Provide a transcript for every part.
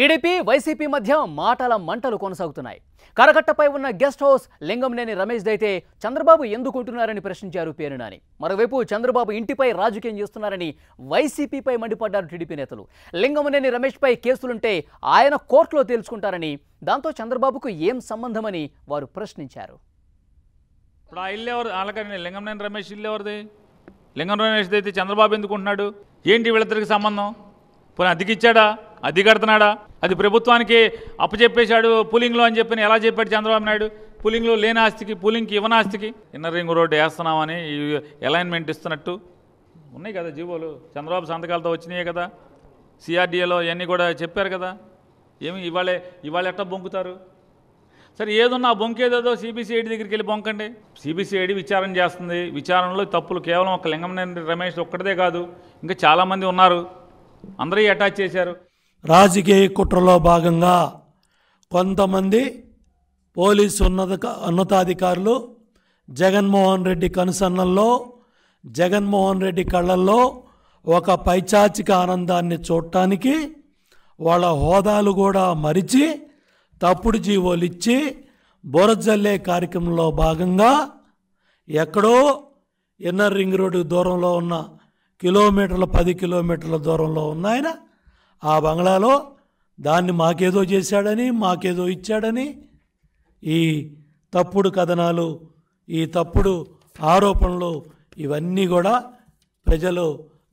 TDP YCP మధ్య మాటల మంటలు కొనసాగుతున్నాయి కరకట్టపై ఉన్న గెస్ట్ హౌస్ లింగంనేని రమేష్ దైతే చంద్రబాబు ఎందుకుంటున్నారని ప్రశ్నించారు పేరునాని మరోవైపు చంద్రబాబు ఇంటిపై రాజకీయం చేస్తున్నారని వైసీపీపై మండిపడ్డారు టీడీపీ నేతలు లింగంనేని రమేష్పై కేసులుంటే ఆయన కోర్టులో తేల్చుకుంటారని దాంతో చంద్రబాబుకు ఏం సంబంధమని వారు ప్రశ్నించారు ఇప్పుడు ఆ లింగంనేని రమేష్ లింగం రమేష్ అయితే చంద్రబాబు ఎందుకుంటున్నాడు ఏంటి వీళ్ళిద్దరికి సంబంధం పోనీ అద్దెకిచ్చాడా అది కడుతున్నాడా అది ప్రభుత్వానికి అప్పచెప్పేశాడు పూలింగ్లో అని చెప్పి ఎలా చెప్పాడు చంద్రబాబు నాయుడు పూలింగ్లో లేని ఆస్తికి పూలింగ్కి ఇవ్వని ఆస్తికి ఇన్నర్ రింగ్ రోడ్డు వేస్తున్నామని అలైన్మెంట్ ఇస్తున్నట్టు ఉన్నాయి కదా జీవోలు చంద్రబాబు సంతకాలతో వచ్చినాయే కదా సిఆర్డీఏలో ఇవన్నీ కూడా చెప్పారు కదా ఏమి ఇవాళ ఇవాళ ఎట్లా బొంకుతారు సరే ఏదున్నా బొంకేదేదో సిబిసిఐడి దగ్గరికి వెళ్ళి బొంకండి సిబిసిఐడి విచారణ చేస్తుంది విచారణలో తప్పులు కేవలం ఒక లింగం రమేష్ ఒక్కటిదే కాదు ఇంకా చాలామంది ఉన్నారు అందరూ అటాచ్ చేశారు రాజకీయ కుట్రలో భాగంగా కొంతమంది పోలీసు ఉన్నత ఉన్నతాధికారులు జగన్మోహన్ రెడ్డి కనుసన్నల్లో జగన్మోహన్ రెడ్డి కళ్ళల్లో ఒక పైచాచిక ఆనందాన్ని చూడటానికి వాళ్ళ హోదాలు కూడా మరిచి తప్పుడు జీవోలు ఇచ్చి బురజల్లే కార్యక్రమంలో భాగంగా ఎక్కడో ఇన్నర్ రింగ్ రోడ్డు దూరంలో ఉన్న కిలోమీటర్ల పది కిలోమీటర్ల దూరంలో ఉన్న ఆయన ఆ బంగ్లాలో దాన్ని మాకేదో చేశాడని మాకేదో ఇచ్చాడని ఈ తప్పుడు కథనాలు ఈ తప్పుడు ఆరోపణలు ఇవన్నీ కూడా ప్రజలు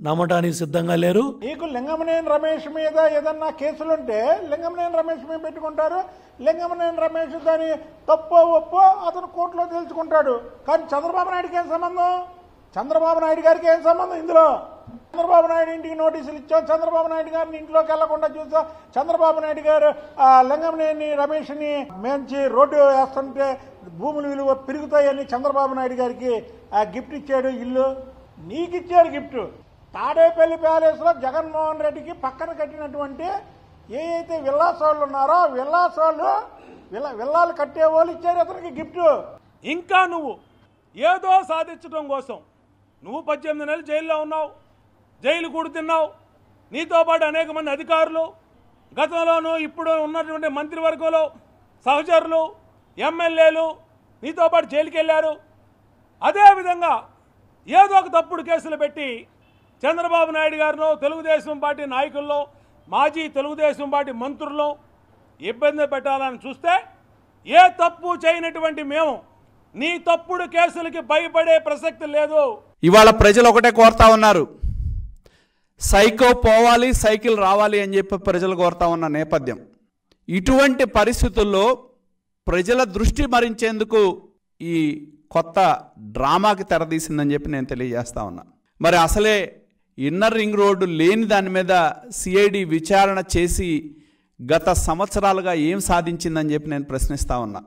నమ్మటానికి సిద్ధంగా లేరు నీకు లింగమనేని రమేష్ మీద ఏదన్నా కేసులుంటే లింగమనేని రమేష్ మీద పెట్టుకుంటారు లింగమనేని రమేష్ దాని తప్పో ఒప్పో అతను కోర్టులో తెలుసుకుంటాడు కానీ చంద్రబాబు నాయుడుకి ఏం సంబంధం చంద్రబాబు నాయుడు గారికి ఏం సంబంధం ఇందులో చంద్రబాబు నాయుడు ఇంటికి నోటీసులు ఇచ్చాం చంద్రబాబు నాయుడు గారిని ఇంట్లోకి వెళ్లకుండా చూసాం చంద్రబాబు నాయుడు గారు లింగంనేని రమేష్ని మేంచి రోడ్డు వేస్తుంటే భూముల విలువ పెరుగుతాయని చంద్రబాబు నాయుడు గారికి ఆ గిఫ్ట్ ఇచ్చాడు ఇల్లు ఇచ్చాడు గిఫ్ట్ తాడేపల్లి లో జగన్మోహన్ రెడ్డికి పక్కన కట్టినటువంటి ఏ అయితే విల్లాసోళ్ళు ఉన్నారో విల్లాసోళ్ళు విల్లా విల్లాలు కట్టేవాళ్ళు ఇచ్చారు అతనికి గిఫ్ట్ ఇంకా నువ్వు ఏదో సాధించడం కోసం నువ్వు పద్దెనిమిది నెలలు జైల్లో ఉన్నావు జైలు కూడుతున్నావు నీతో పాటు అనేక మంది అధికారులు గతంలోనూ ఇప్పుడు ఉన్నటువంటి మంత్రివర్గంలో సహచరులు ఎమ్మెల్యేలు నీతో పాటు జైలుకి వెళ్ళారు అదేవిధంగా ఏదో ఒక తప్పుడు కేసులు పెట్టి చంద్రబాబు నాయుడు గారిలో తెలుగుదేశం పార్టీ నాయకుల్లో మాజీ తెలుగుదేశం పార్టీ మంత్రుల్లో ఇబ్బంది పెట్టాలని చూస్తే ఏ తప్పు చేయనటువంటి మేము నీ తప్పుడు కేసులకి భయపడే ప్రసక్తి లేదు ఇవాళ ప్రజలు ఒకటే కోరుతా ఉన్నారు సైకో పోవాలి సైకిల్ రావాలి అని చెప్పి ప్రజలు కోరుతా ఉన్న నేపథ్యం ఇటువంటి పరిస్థితుల్లో ప్రజల దృష్టి మరించేందుకు ఈ కొత్త డ్రామాకి తెరదీసిందని చెప్పి నేను తెలియజేస్తా ఉన్నా మరి అసలే ఇన్నర్ రింగ్ రోడ్డు లేని దాని మీద సిఐడి విచారణ చేసి గత సంవత్సరాలుగా ఏం సాధించిందని చెప్పి నేను ప్రశ్నిస్తా ఉన్నా